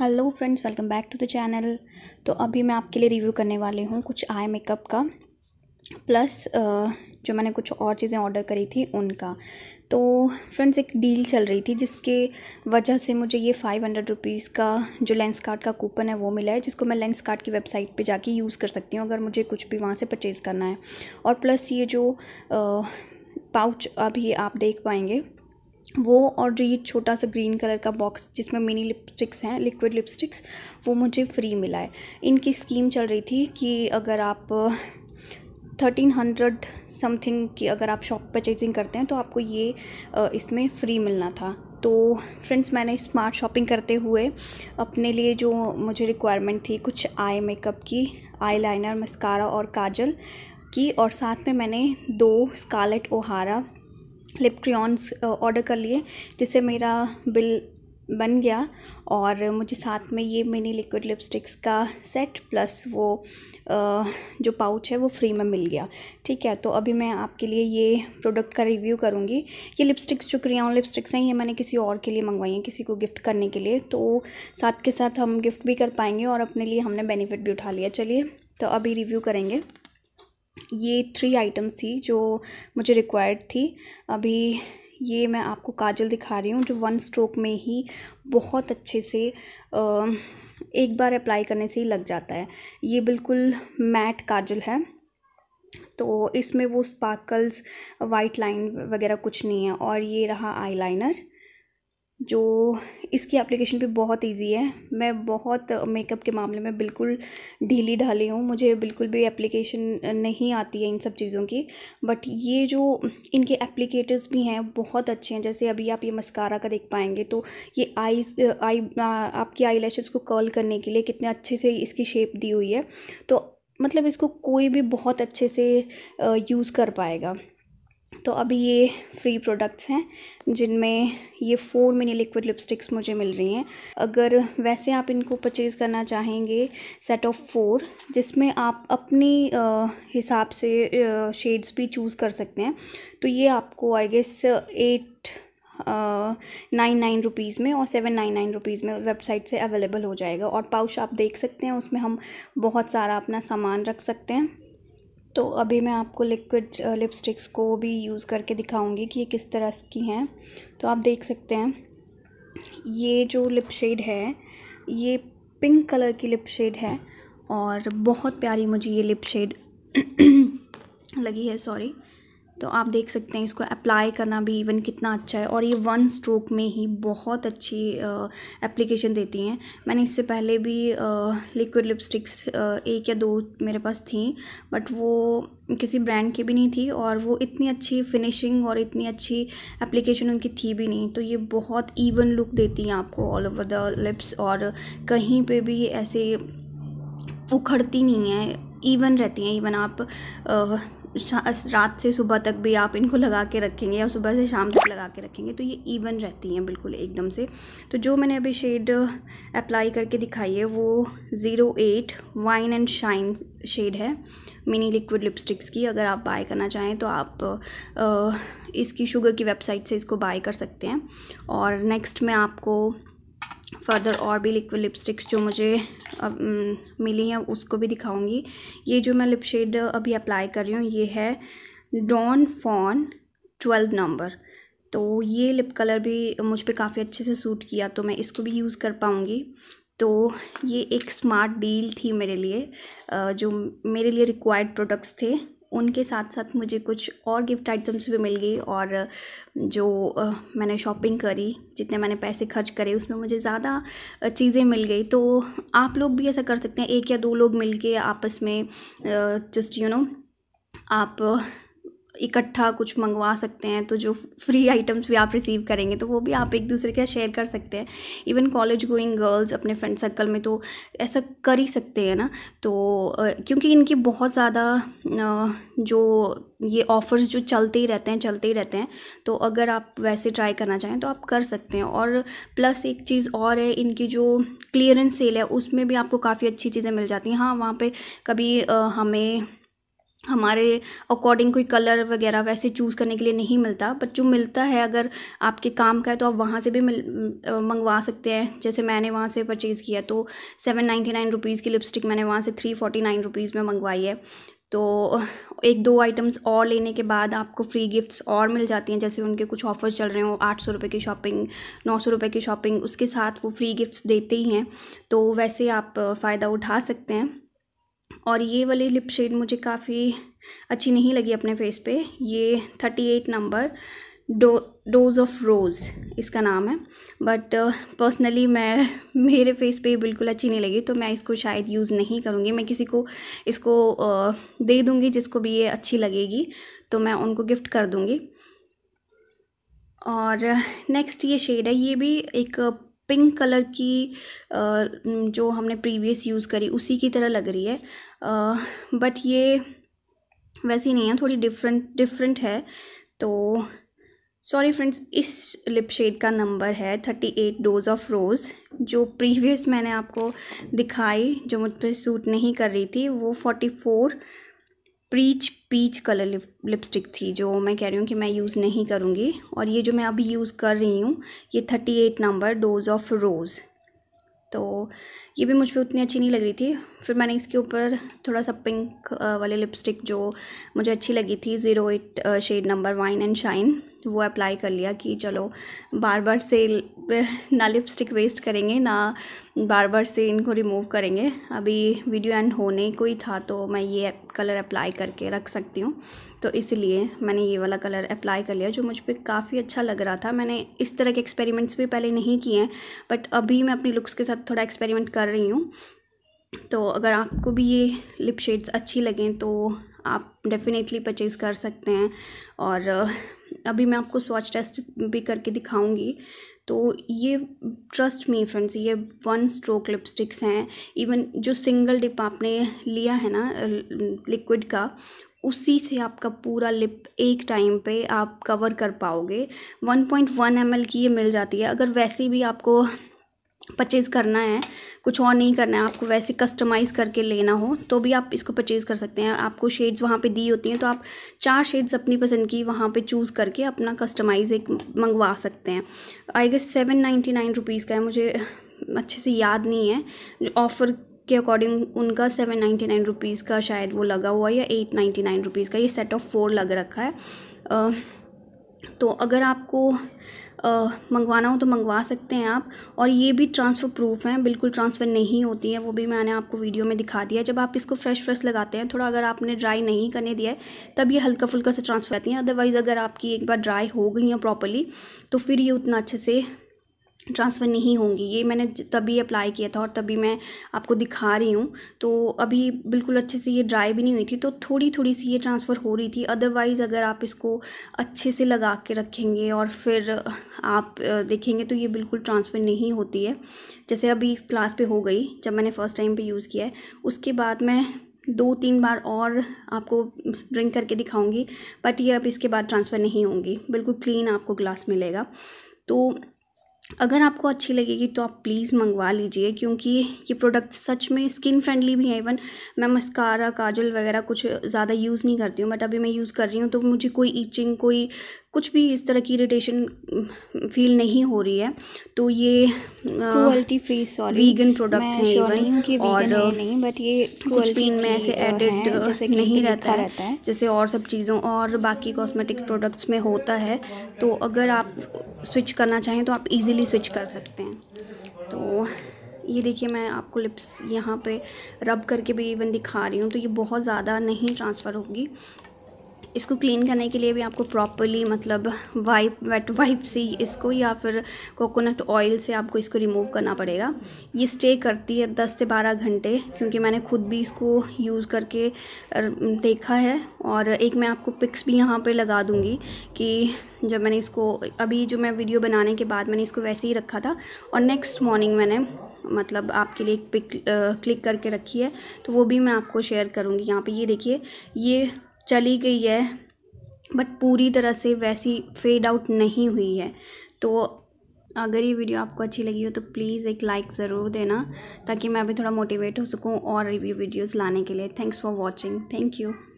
hello friends welcome back to the channel तो अभी मैं आपके लिए रिव्यू करने वाली हूँ कुछ आई मेकअप का प्लस जो मैंने कुछ और चीज़ें ऑर्डर करी थी उनका तो फ्रेंड्स एक डील चल रही थी जिसके वजह से मुझे ये फ़ाइव हंड्रेड रुपीज़ का जो लेंस कार्ड का कूपन है वो मिला है जिसको मैं लेंस कार्ड की वेबसाइट पे जाके यूज़ कर सकती हूँ अगर मुझे कुछ भी वहाँ से परचेज़ करना है और प्लस ये जो आ, पाउच अभी आप देख पाएंगे वो और जो ये छोटा सा ग्रीन कलर का बॉक्स जिसमें मिनी लिपस्टिक्स हैं लिक्विड लिपस्टिक्स वो मुझे फ्री मिला है इनकी स्कीम चल रही थी कि अगर आप थर्टीन हंड्रेड समथिंग की अगर आप शॉप परचेजिंग करते हैं तो आपको ये इसमें फ्री मिलना था तो फ्रेंड्स मैंने स्मार्ट शॉपिंग करते हुए अपने लिए जो मुझे रिक्वायरमेंट थी कुछ आई मेकअप की आई लाइनर मस्कारा और काजल की और साथ में मैंने दो Scarlett O'Hara lip crayons order कर लिए जिससे मेरा बिल बन गया और मुझे साथ में ये मिनी लिक्विड लिपस्टिक्स का सेट प्लस वो जो पाउच है वो फ्री में मिल गया ठीक है तो अभी मैं आपके लिए ये प्रोडक्ट का रिव्यू करूँगी ये लिपस्टिक्स जो क्रियाओं लिपस्टिक्स हैं ये मैंने किसी और के लिए मंगवाई हैं किसी को गिफ्ट करने के लिए तो साथ के साथ हम गिफ्ट भी कर पाएंगे और अपने लिए हमने बेनिफिट भी उठा लिया चलिए तो अभी रिव्यू करेंगे ये थ्री आइटम्स थी जो मुझे रिक्वायर्ड थी अभी ये मैं आपको काजल दिखा रही हूँ जो वन स्ट्रोक में ही बहुत अच्छे से एक बार अप्लाई करने से ही लग जाता है ये बिल्कुल मैट काजल है तो इसमें वो स्पार्कल्स वाइट लाइन वगैरह कुछ नहीं है और ये रहा आईलाइनर जो इसकी एप्लीकेशन भी बहुत ईजी है मैं बहुत मेकअप के मामले में बिल्कुल ढीली ढाली हूँ मुझे बिल्कुल भी एप्लीकेशन नहीं आती है इन सब चीज़ों की बट ये जो इनके एप्लीकेटर्स भी हैं बहुत अच्छे हैं जैसे अभी आप ये मस्कारा का देख पाएंगे तो ये आईज आई आपकी आई को कर्ल करने के लिए कितने अच्छे से इसकी शेप दी हुई है तो मतलब इसको कोई भी बहुत अच्छे से यूज़ कर पाएगा तो अभी ये फ्री प्रोडक्ट्स हैं जिनमें ये फ़ोर मिनी लिक्विड लिपस्टिक्स मुझे मिल रही हैं अगर वैसे आप इनको परचेज़ करना चाहेंगे सेट ऑफ़ फोर जिसमें आप अपनी हिसाब से शेड्स भी चूज़ कर सकते हैं तो ये आपको I guess eight nine nine rupees में और सेवन नाइन नाइन रुपीज़ में वेबसाइट से अवेलेबल हो जाएगा और पाउच आप देख सकते हैं उसमें हम बहुत सारा अपना सामान रख सकते हैं तो अभी मैं आपको लिक्विड लिपस्टिक्स uh, को भी यूज़ करके दिखाऊंगी कि ये किस तरह की हैं तो आप देख सकते हैं ये जो लिप शेड है ये पिंक कलर की लिप शेड है और बहुत प्यारी मुझे ये लिप शेड लगी है सॉरी तो आप देख सकते हैं इसको अप्लाई करना भी इवन कितना अच्छा है और ये वन स्ट्रोक में ही बहुत अच्छी एप्लीकेशन देती हैं मैंने इससे पहले भी लिक्विड लिपस्टिक्स एक या दो मेरे पास थी बट वो किसी ब्रांड की भी नहीं थी और वो इतनी अच्छी फिनिशिंग और इतनी अच्छी एप्लीकेशन उनकी थी भी नहीं तो ये बहुत इवन लुक देती हैं आपको ऑल ओवर द लिप्स और कहीं पर भी ऐसे उखड़ती नहीं है इवन रहती हैं इवन आप रात से सुबह तक भी आप इनको लगा के रखेंगे या सुबह से शाम तक लगा के रखेंगे तो ये इवन रहती हैं बिल्कुल एकदम से तो जो मैंने अभी शेड अप्लाई uh, करके दिखाई है वो zero eight wine and shine shade है मिनी लिक्विड लिपस्टिक्स की अगर आप बाय करना चाहें तो आप आ, uh, इसकी शुगर की वेबसाइट से इसको बाय कर सकते हैं और नेक्स्ट मैं आपको फर्दर और भी लिक्विड लिपस्टिक्स जो मुझे अब, मिली हैं उसको भी दिखाऊंगी ये जो मैं लिप शेड अभी अप्लाई कर रही हूँ ये है डॉन फॉन ट्वेल्व नंबर तो ये लिप कलर भी मुझ पर काफ़ी अच्छे से सूट किया तो मैं इसको भी यूज़ कर पाऊँगी तो ये एक स्मार्ट डील थी मेरे लिए जो मेरे लिए रिक्वायर्ड प्रोडक्ट्स थे उनके साथ साथ मुझे कुछ और गिफ्ट आइटम्स भी मिल गई और जो मैंने शॉपिंग करी जितने मैंने पैसे खर्च करे उसमें मुझे ज़्यादा चीज़ें मिल गई तो आप लोग भी ऐसा कर सकते हैं एक या दो लोग मिल के आपस में जस्ट यू नो आप इकट्ठा कुछ मंगवा सकते हैं तो जो फ्री आइटम्स भी आप रिसीव करेंगे तो वो भी आप एक दूसरे के साथ शेयर कर सकते हैं इवन कॉलेज गोइंग गर्ल्स अपने फ्रेंड सर्कल में तो ऐसा कर ही सकते हैं ना तो क्योंकि इनकी बहुत ज़्यादा जो ये ऑफ़र्स जो चलते ही रहते हैं चलते ही रहते हैं तो अगर आप वैसे ट्राई करना चाहें तो आप कर सकते हैं और प्लस एक चीज़ और है इनकी जो क्लियरेंस सेल है उसमें भी आपको काफ़ी अच्छी चीज़ें मिल जाती हैं हाँ वहाँ पे कभी हमें हमारे अकॉर्डिंग कोई कलर वगैरह वैसे चूज़ करने के लिए नहीं मिलता बट जो मिलता है अगर आपके काम का है तो आप वहाँ से भी मिल मंगवा सकते हैं जैसे मैंने वहाँ से परचेज़ किया तो सेवन नाइन्टी नाइन रुपीज़ की लिपस्टिक मैंने वहाँ से थ्री फोर्टी नाइन रुपीज़ में मंगवाई है तो एक दो आइटम्स और लेने के बाद आपको फ्री गिफ्ट्स और मिल जाती हैं जैसे उनके कुछ ऑफर्स चल रहे हो आठ सौ रुपये की शॉपिंग नौ सौ रुपये की शॉपिंग उसके साथ वो फ्री गिफ्ट्स देते ही हैं तो वैसे आप फ़ायदा उठा सकते हैं और ये वाली लिप शेड मुझे काफ़ी अच्छी नहीं लगी अपने फेस पे ये थर्टी एट नंबर डो डोज ऑफ रोज़ इसका नाम है बट पर्सनली uh, मैं मेरे फेस पे बिल्कुल अच्छी नहीं लगी तो मैं इसको शायद यूज़ नहीं करूँगी मैं किसी को इसको uh, दे दूँगी जिसको भी ये अच्छी लगेगी तो मैं उनको गिफ्ट कर दूँगी और नेक्स्ट uh, ये शेड है ये भी एक पिंक कलर की जो हमने प्रीवियस यूज़ करी उसी की तरह लग रही है बट ये वैसी नहीं है थोड़ी डिफरेंट डिफरेंट है तो सॉरी फ्रेंड्स इस लिप शेड का नंबर है thirty eight dose of rose जो प्रीवियस मैंने आपको दिखाई जो मुझ पर सूट नहीं कर रही थी वो forty four preach peach colour lip, lipstick थी जो मैं कह रही हूँ कि मैं यूज़ नहीं करूँगी और ये जो मैं अभी यूज़ कर रही हूँ ये thirty eight number dose of rose तो ये भी मुझ पर उतनी अच्छी नहीं लग रही थी फिर मैंने इसके ऊपर थोड़ा सा पिंक वाले लिपस्टिक जो मुझे अच्छी लगी थी zero eight shade number wine and shine वो अप्लाई कर लिया कि चलो बार बार से ना लिपस्टिक वेस्ट करेंगे ना बार बार से इनको रिमूव करेंगे अभी वीडियो एंड होने को ही था तो मैं ये कलर अप्लाई करके रख सकती हूँ तो इसलिए मैंने ये वाला कलर अप्लाई कर लिया जो मुझ पर काफ़ी अच्छा लग रहा था मैंने इस तरह के एक्सपेरिमेंट्स भी पहले नहीं किए हैं बट अभी मैं अपनी लुक्स के साथ थोड़ा एक्सपेरिमेंट कर रही हूँ तो अगर आपको भी ये लिप शेड्स अच्छी लगें तो आप डेफ़िनेटली परचेज़ कर सकते हैं और अभी मैं आपको स्वाच टेस्ट भी करके दिखाऊंगी तो ये ट्रस्ट मी फ्रेंड्स ये वन स्ट्रोक लिपस्टिक्स हैं इवन जो सिंगल डिप आपने लिया है ना लिक्विड का उसी से आपका पूरा लिप एक टाइम पे आप कवर कर पाओगे 1.1 पॉइंट की ये मिल जाती है अगर वैसे भी आपको परचेज़ करना है कुछ और नहीं करना है आपको वैसे कस्टमाइज़ करके लेना हो तो भी आप इसको परचेज़ कर सकते हैं आपको शेड्स वहाँ पे दी होती हैं तो आप चार शेड्स अपनी पसंद की वहाँ पे चूज़ करके अपना कस्टमाइज़ एक मंगवा सकते हैं I guess seven ninety nine rupees का है मुझे अच्छे से याद नहीं है ऑफ़र के अकॉर्डिंग उनका सेवन नाइन्टी नाइन रुपीज़ का शायद वो लगा हुआ या एट नाइन्टी नाइन रुपीज़ का ये सेट ऑफ़ फोर लग रखा है uh, तो अगर आपको मंगवाना हो तो मंगवा सकते हैं आप और ये भी ट्रांसफ़र प्रूफ हैं बिल्कुल ट्रांसफ़र नहीं होती है वो भी मैंने आपको वीडियो में दिखा दिया जब आप इसको फ्रेश फ्रेश लगाते हैं थोड़ा अगर आपने ड्राई नहीं करने दिया है तब ये हल्का फुल्का से ट्रांसफ़र रहती हैं अदरवाइज़ अगर आपकी एक बार ड्राई हो गई हैं प्रॉपरली तो फिर ये उतना अच्छे से ट्रांसफ़र नहीं होंगी ये मैंने तभी अप्लाई किया था और तभी मैं आपको दिखा रही हूँ तो अभी बिल्कुल अच्छे से ये ड्राई भी नहीं हुई थी तो थोड़ी थोड़ी सी ये ट्रांसफ़र हो रही थी अदरवाइज़ अगर आप इसको अच्छे से लगा के रखेंगे और फिर आप देखेंगे तो ये बिल्कुल ट्रांसफ़र नहीं होती है जैसे अभी इस क्लास पर हो गई जब मैंने फ़र्स्ट टाइम पर यूज़ किया है उसके बाद मैं दो तीन बार और आपको ड्रिंक करके दिखाऊंगी बट ये अब इसके बाद ट्रांसफ़र नहीं होंगी बिल्कुल क्लीन आपको ग्लास मिलेगा तो अगर आपको अच्छी लगेगी तो आप प्लीज़ मंगवा लीजिए क्योंकि ये प्रोडक्ट सच में स्किन फ्रेंडली भी है इवन मैं मस्कारा काजल वगैरह कुछ ज़्यादा यूज़ नहीं करती हूँ बट अभी मैं यूज़ कर रही हूँ तो मुझे कोई ईचिंग कोई कुछ भी इस तरह की इरिटेशन फील नहीं हो रही है तो ये quality free sorry vegan products हैं इवन और नहीं बट ये क्वालिटी में ऐसे एडिड नहीं रहता है जैसे और सब चीज़ों और बाकी कॉस्मेटिक प्रोडक्ट्स में होता है तो अगर आप स्विच करना चाहें तो आप इजीली स्विच कर सकते हैं तो ये देखिए मैं आपको लिप्स यहाँ पे रब करके भी इवन दिखा रही हूँ तो ये बहुत ज़्यादा नहीं ट्रांसफ़र होगी इसको क्लीन करने के लिए भी आपको प्रॉपरली मतलब वाइप वेट वाइप से इसको या फिर कोकोनट ऑयल से आपको इसको रिमूव करना पड़ेगा ये स्टे करती है दस से बारह घंटे क्योंकि मैंने खुद भी इसको यूज़ करके देखा है और एक मैं आपको पिक्स भी यहाँ पर लगा दूँगी कि जब मैंने इसको अभी जो मैं वीडियो बनाने के बाद मैंने इसको वैसे ही रखा था और नेक्स्ट मॉर्निंग मैंने मतलब आपके लिए एक पिक क्लिक करके रखी है तो वो भी मैं आपको शेयर करूँगी यहाँ पे ये देखिए ये चली गई है बट पूरी तरह से वैसी फेड आउट नहीं हुई है तो अगर ये वीडियो आपको अच्छी लगी हो तो प्लीज़ एक लाइक ज़रूर देना ताकि मैं भी थोड़ा मोटिवेट हो सकूँ और रिव्यू वीडियोस लाने के लिए thanks for watching thank you